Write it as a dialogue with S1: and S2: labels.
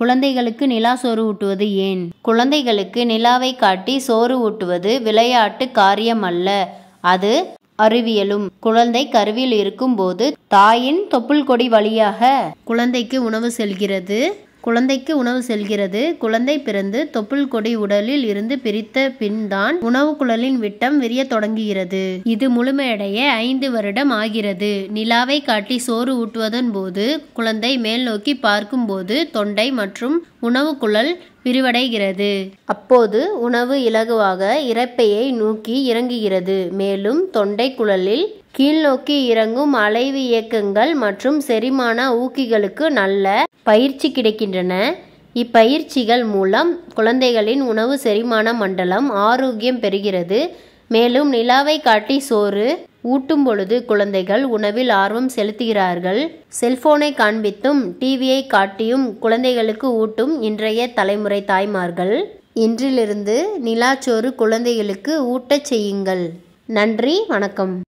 S1: குழந்தைகளுக்கு நிலா சோறு ஊட்டுவது ஏன் குழந்தைகளுக்கு நிலாவை காட்டி சோறு ஊட்டுவது விளையாட்டு காரியம் அல்ல அது அறிவியலும் குழந்தை கருவில் இருக்கும்போது தாயின் தொப்புள் கொடி வழியாக குழந்தைக்கு உணவு செல்கிறது குழந்தைக்கு உணவு செல்கிறது குழந்தை பிறந்து தொப்புள் கொடி உடலில் இருந்து பிரித்த பின் தான் உணவு குழலின் விட்டம் விரிய தொடங்குகிறது இது முழுமையடைய ஐந்து வருடம் ஆகிறது நிலாவை காட்டி சோறு ஊட்டுவதன் போது குழந்தை மேல் நோக்கி பார்க்கும் போது தொண்டை மற்றும் உணவு குழல் விரிவடைகிறது அப்போது உணவு இலகுவாக இறப்பையை நோக்கி இறங்குகிறது மேலும் தொண்டை குழலில் கீழ்நோக்கி இறங்கும் அலைவு இயக்கங்கள் மற்றும் செரிமான ஊக்கிகளுக்கு நல்ல பயிற்சி கிடைக்கின்றன இப்பயிற்சிகள் மூலம் குழந்தைகளின் உணவு செரிமான மண்டலம் ஆரோக்கியம் பெறுகிறது மேலும் நிலாவை காட்டி சோறு ஊட்டும் பொழுது குழந்தைகள் உணவில் ஆர்வம் செலுத்துகிறார்கள் செல்போனை காண்பித்தும் டிவியை காட்டியும் குழந்தைகளுக்கு ஊட்டும் இன்றைய தலைமுறை தாய்மார்கள் இன்றிலிருந்து நிலாச்சோறு குழந்தைகளுக்கு ஊட்டச் செய்யுங்கள் நன்றி வணக்கம்